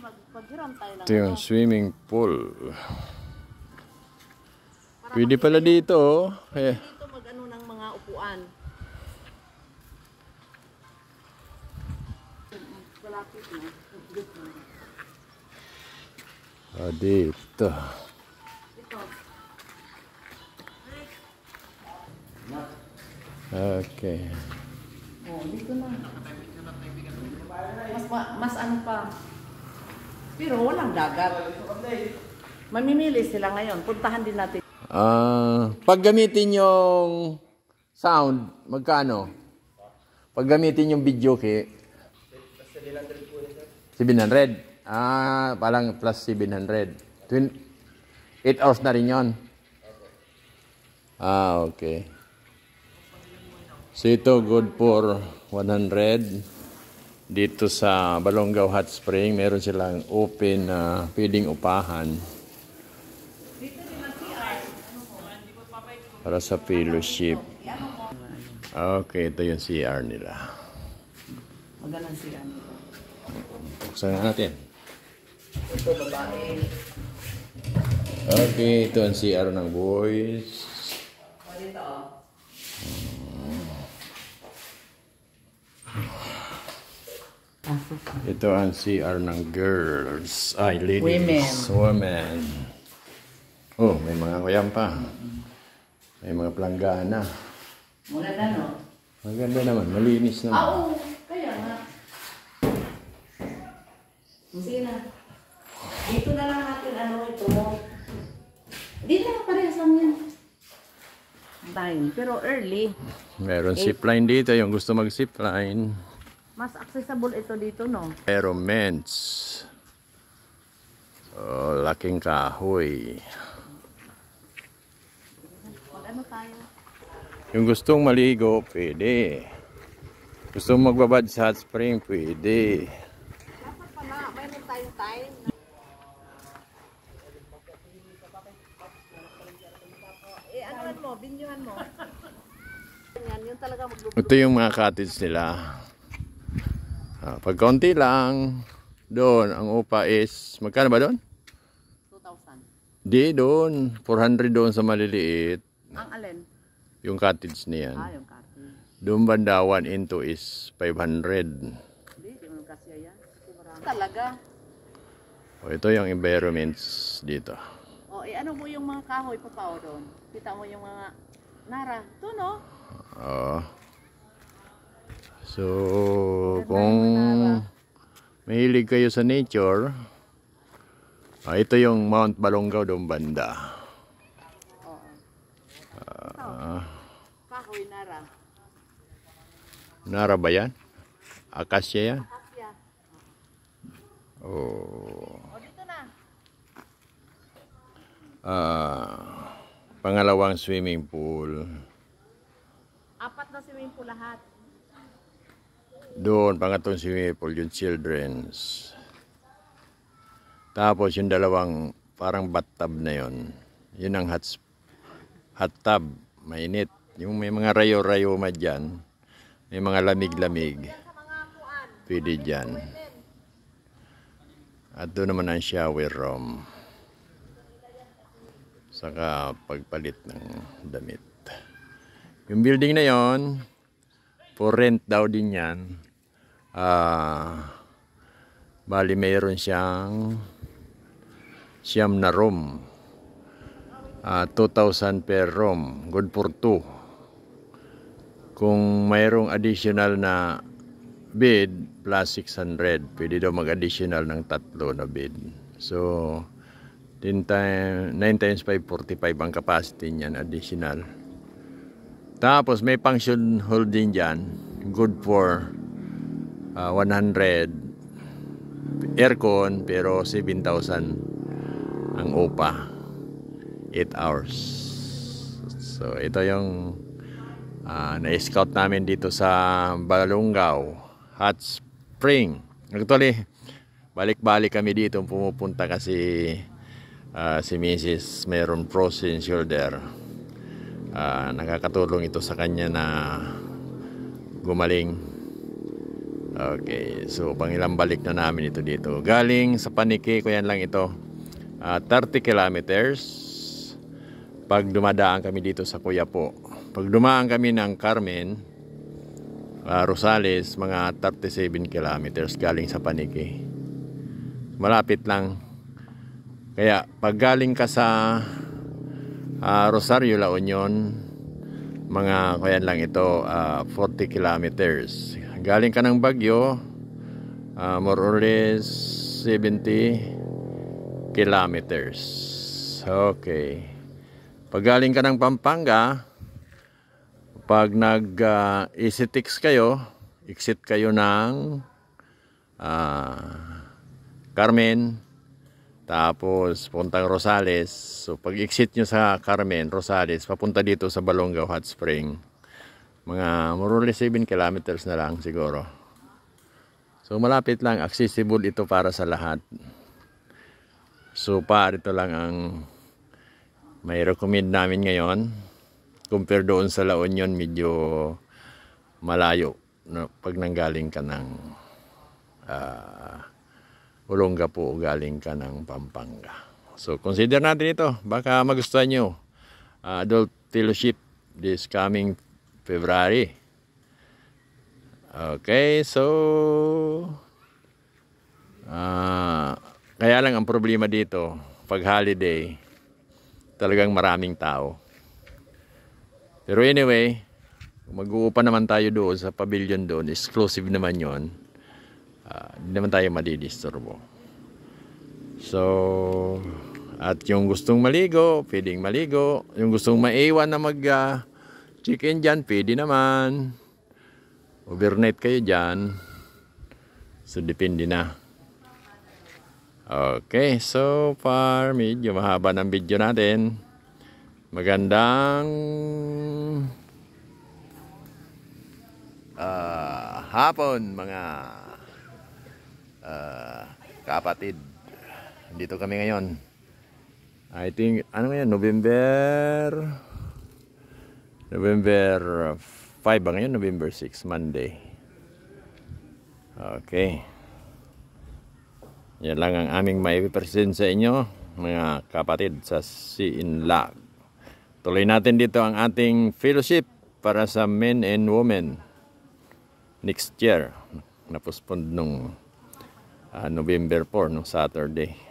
magpaghiram tayo lang. Ito yung swimming pool. Pwede pala dito. Oh. Pwede eh. dito mag-ano ng mga upuan. Malapit na. Ah, Dito. Okay. Oh, dito na. Mas, mas ano pa? Pero walang dagat. Mamimili sila ngayon. Puntahan din natin. Ah, pag gamitin yung sound, magkano? Pag gamitin yung video key, 700. Ah, palang plus 700. Twin, 8 hours na rin yun. Ah, okay. So ito good for 100 dito sa Balongaw Hot Spring, meron silang open na uh, pwedeng upahan para sa fellowship. Okay, ito yung CR nila. Magandang CR nila. Buksan na natin. Okay, ito ang CR ng boys. Ito ang CR ng girls. Ay, ladies. Women. Women. Oh, may mga kuyam pa. May mga planggana. Maganda, no? Maganda naman. Malinis naman. Ah, oo, oh, kaya nga. Sige na. Dito na lang natin ano ito. Dito na parehas lang yan. Time. Pero early. Meron zipline dito. Yung gusto mag-zipline. Mas accessible ito dito, no? Pero men's. Oh, laking kahoy. ano tayo? Yung gustong maligo, pwede. Gustong magbabad sa hot spring, pwede. Dapat pala, mayroon tayong time. Eh, anuan mo, binyuhan mo. Ito yung mga cottage nila. Ah, pagkaunti lang. Doon, ang upa is, magkano ba doon? 2,000. Di doon, 400 doon sa maliliit. Ang alin? Yung cottage niyan. Ah, yung cottage. Doon banda 1 into is 500. Hindi, di mo kasi yan. Talaga. O, ito yung environments dito. O, eh, ano mo yung mga kahoy papao doon? Kita mo yung mga nara. Doon, no? Oh. Oo. Ah. So, kung mahilig kayo sa nature, ah, ito yung Mount Balongaw doon banda. Ah, Kahoy Nara. ba yan? Acacia yan? Oh. Ah, pangalawang swimming pool. Apat na swimming pool lahat. Doon, pangatong si Maple, yung children's. Tapos yung dalawang parang bathtub na yon. Yun ang hot, hot tub, mainit. Yung may mga rayo-rayo ma dyan, may mga lamig-lamig. Pwede dyan. At doon naman ang shower room. Saka pagpalit ng damit. Yung building na yon, For rent daw din yan. Ah, bali mayroon siyang siyam na room. Ah, 2,000 per room. Good for two. Kung mayroong additional na bid plus 600, pwede daw mag-additional ng tatlo na bid. So, 10 time, 9 times 5, 45 ang capacity niyan additional. Tapos may pension holding dyan. Good for uh, ah, 100 aircon pero 7,000 ang OPA. 8 hours. So ito yung uh, na-scout namin dito sa Balungaw Hot Spring. Actually, balik-balik kami dito pumupunta kasi uh, si Mrs. meron frozen shoulder uh, nakakatulong ito sa kanya na gumaling okay so pangilang balik na namin ito dito galing sa paniki ko yan lang ito uh, ah, 30 kilometers pag dumadaan kami dito sa Kuyapo pag dumaan kami ng Carmen uh, Rosales mga 37 kilometers galing sa paniki malapit lang kaya pag galing ka sa uh, Rosario La Union mga kaya lang ito uh, ah, 40 kilometers galing ka ng Bagyo uh, ah, more or less 70 kilometers okay pag galing ka ng Pampanga pag nag uh, ECTX kayo exit kayo ng uh, Carmen tapos puntang Rosales. So pag exit nyo sa Carmen, Rosales, papunta dito sa Balongaw Hot Spring. Mga more or less 7 kilometers na lang siguro. So malapit lang, accessible ito para sa lahat. So pa ito lang ang may recommend namin ngayon. Compare doon sa La Union, medyo malayo no, pag nanggaling ka ng uh, Olonga po galing ka ng Pampanga. So consider natin ito. Baka magustuhan nyo. Uh, adult fellowship this coming February. Okay, so uh, kaya lang ang problema dito pag holiday talagang maraming tao. Pero anyway, mag-uupa naman tayo doon sa pavilion doon. Exclusive naman yon uh, hindi naman tayo madidisturbo. So, at yung gustong maligo, pwedeng maligo. Yung gustong maiwan na mag-chicken ah, uh, dyan, pwede naman. Overnight kayo dyan. So, depende na. Okay, so far, medyo mahaba ng video natin. Magandang uh, hapon mga uh, kapatid. Dito kami ngayon. I think, ano ngayon? November... November 5 ba ngayon? November 6, Monday. Okay. Yan lang ang aming may present sa inyo, mga kapatid, sa Siinlag. Tuloy natin dito ang ating fellowship para sa men and women next year. na Napospond nung uh, November 4 no Saturday